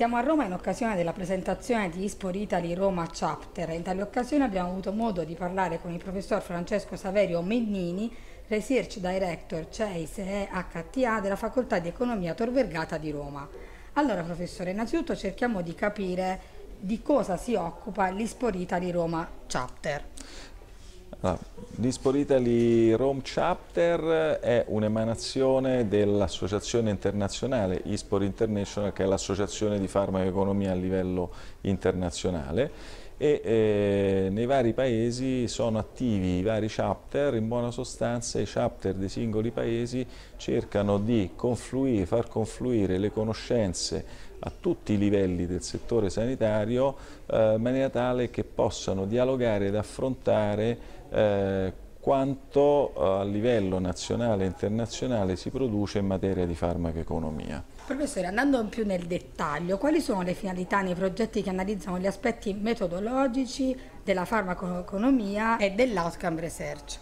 Siamo a Roma in occasione della presentazione di Ispor Italy Roma Chapter e in tale occasione abbiamo avuto modo di parlare con il professor Francesco Saverio Mennini, Research Director CEIS e HTA della Facoltà di Economia Tor Vergata di Roma. Allora professore, innanzitutto cerchiamo di capire di cosa si occupa l'Ispor Italy Roma Chapter. Allora, ah, Dispo Italy Rome Chapter è un'emanazione dell'associazione internazionale Ispor International che è l'associazione di farmacoeconomia a livello internazionale e eh, nei vari paesi sono attivi i vari chapter, in buona sostanza i chapter dei singoli paesi cercano di confluire, far confluire le conoscenze a tutti i livelli del settore sanitario eh, in maniera tale che possano dialogare ed affrontare eh, quanto eh, a livello nazionale e internazionale si produce in materia di farmacoeconomia. Professore, andando più nel dettaglio, quali sono le finalità nei progetti che analizzano gli aspetti metodologici della farmacoeconomia e dell'outcome research?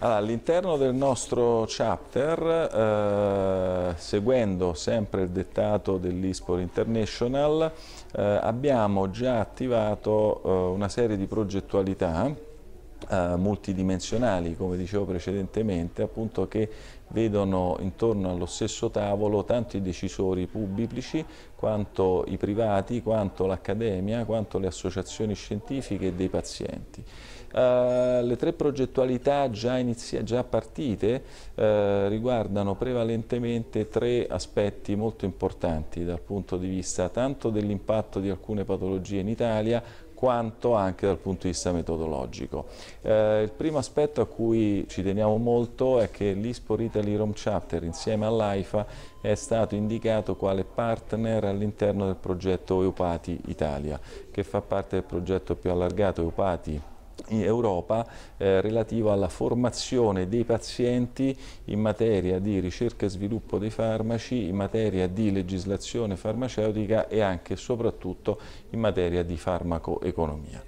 All'interno allora, del nostro chapter, eh, seguendo sempre il dettato dell'ISPOR International, eh, abbiamo già attivato eh, una serie di progettualità eh, multidimensionali, come dicevo precedentemente, appunto che vedono intorno allo stesso tavolo tanto i decisori pubblici quanto i privati, quanto l'accademia, quanto le associazioni scientifiche e dei pazienti. Eh, le tre progettualità già, inizia, già partite eh, riguardano prevalentemente tre aspetti molto importanti dal punto di vista tanto dell'impatto di alcune patologie in Italia quanto anche dal punto di vista metodologico. Eh, il primo aspetto a cui ci teniamo molto è che l'ISPO Italy Rome Chapter insieme all'AIFA è stato indicato quale partner all'interno del progetto Eupati Italia, che fa parte del progetto più allargato Eupati Europa eh, relativo alla formazione dei pazienti in materia di ricerca e sviluppo dei farmaci, in materia di legislazione farmaceutica e anche e soprattutto in materia di farmacoeconomia.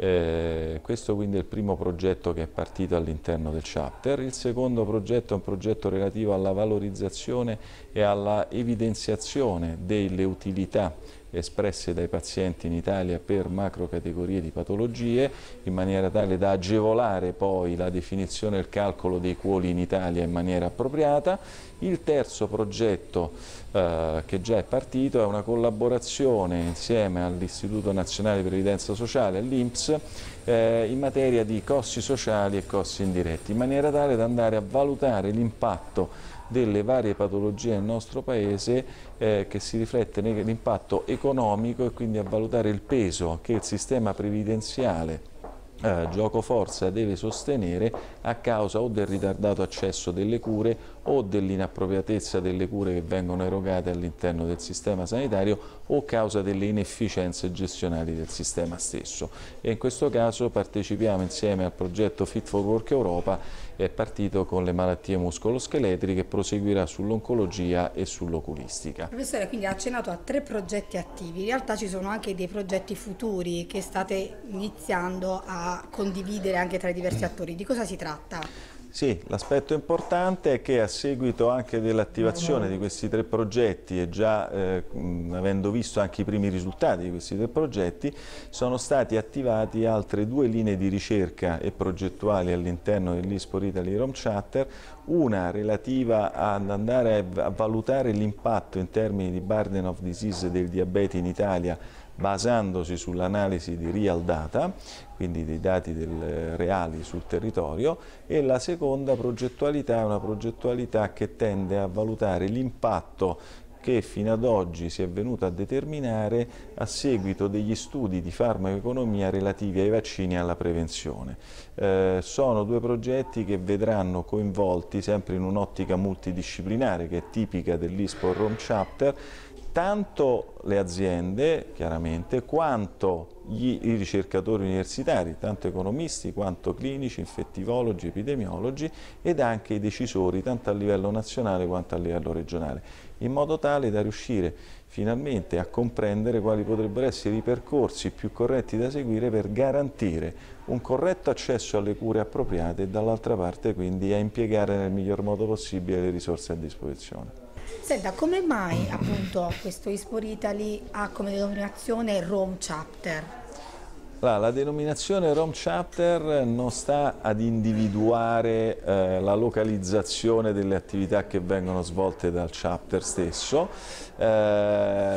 Eh, questo quindi è il primo progetto che è partito all'interno del chapter. Il secondo progetto è un progetto relativo alla valorizzazione e alla evidenziazione delle utilità espresse dai pazienti in Italia per macrocategorie di patologie in maniera tale da agevolare poi la definizione e il calcolo dei cuoli in Italia in maniera appropriata. Il terzo progetto eh, che già è partito è una collaborazione insieme all'Istituto Nazionale di Previdenza Sociale, all'INPS, eh, in materia di costi sociali e costi indiretti, in maniera tale da andare a valutare l'impatto delle varie patologie nel nostro paese eh, che si riflette nell'impatto economico e quindi a valutare il peso che il sistema previdenziale eh, gioco forza deve sostenere a causa o del ritardato accesso delle cure o dell'inappropriatezza delle cure che vengono erogate all'interno del sistema sanitario o causa delle inefficienze gestionali del sistema stesso. E in questo caso partecipiamo insieme al progetto Fit for Work Europa è partito con le malattie muscoloscheletriche e proseguirà sull'oncologia e sull'oculistica. Professore, quindi ha accennato a tre progetti attivi, in realtà ci sono anche dei progetti futuri che state iniziando a condividere anche tra i diversi attori. Di cosa si tratta? Sì, l'aspetto importante è che a seguito anche dell'attivazione di questi tre progetti e già eh, avendo visto anche i primi risultati di questi tre progetti sono stati attivati altre due linee di ricerca e progettuali all'interno dell'ISPOR Italy Rom Chatter, una relativa ad andare a valutare l'impatto in termini di burden of disease del diabete in Italia basandosi sull'analisi di real data, quindi dei dati del, eh, reali sul territorio, e la seconda progettualità è una progettualità che tende a valutare l'impatto che fino ad oggi si è venuto a determinare a seguito degli studi di farmacoeconomia relativi ai vaccini e alla prevenzione. Eh, sono due progetti che vedranno coinvolti, sempre in un'ottica multidisciplinare che è tipica dell'ISPO Rome Chapter, tanto le aziende, chiaramente, quanto gli, i ricercatori universitari, tanto economisti quanto clinici, infettivologi, epidemiologi ed anche i decisori, tanto a livello nazionale quanto a livello regionale, in modo tale da riuscire finalmente a comprendere quali potrebbero essere i percorsi più corretti da seguire per garantire un corretto accesso alle cure appropriate e dall'altra parte quindi a impiegare nel miglior modo possibile le risorse a disposizione. Senta, come mai appunto questo Ispo Italy ha come denominazione Rome Chapter? Allora, la denominazione ROM Chapter non sta ad individuare eh, la localizzazione delle attività che vengono svolte dal chapter stesso, eh,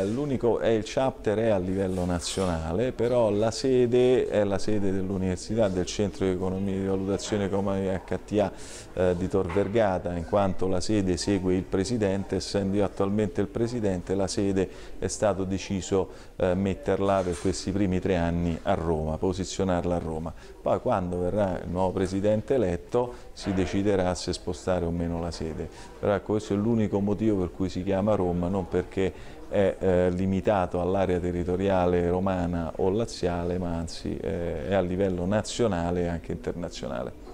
è il chapter è a livello nazionale, però la sede è la sede dell'Università del Centro di Economia e di Valutazione Economica HTA eh, di Tor Vergata, in quanto la sede segue il Presidente, essendo io attualmente il Presidente, la sede è stato deciso eh, metterla per questi primi tre anni a Roma. Roma, posizionarla a Roma. Poi quando verrà il nuovo presidente eletto si deciderà se spostare o meno la sede. Però questo è l'unico motivo per cui si chiama Roma, non perché è eh, limitato all'area territoriale romana o laziale, ma anzi eh, è a livello nazionale e anche internazionale.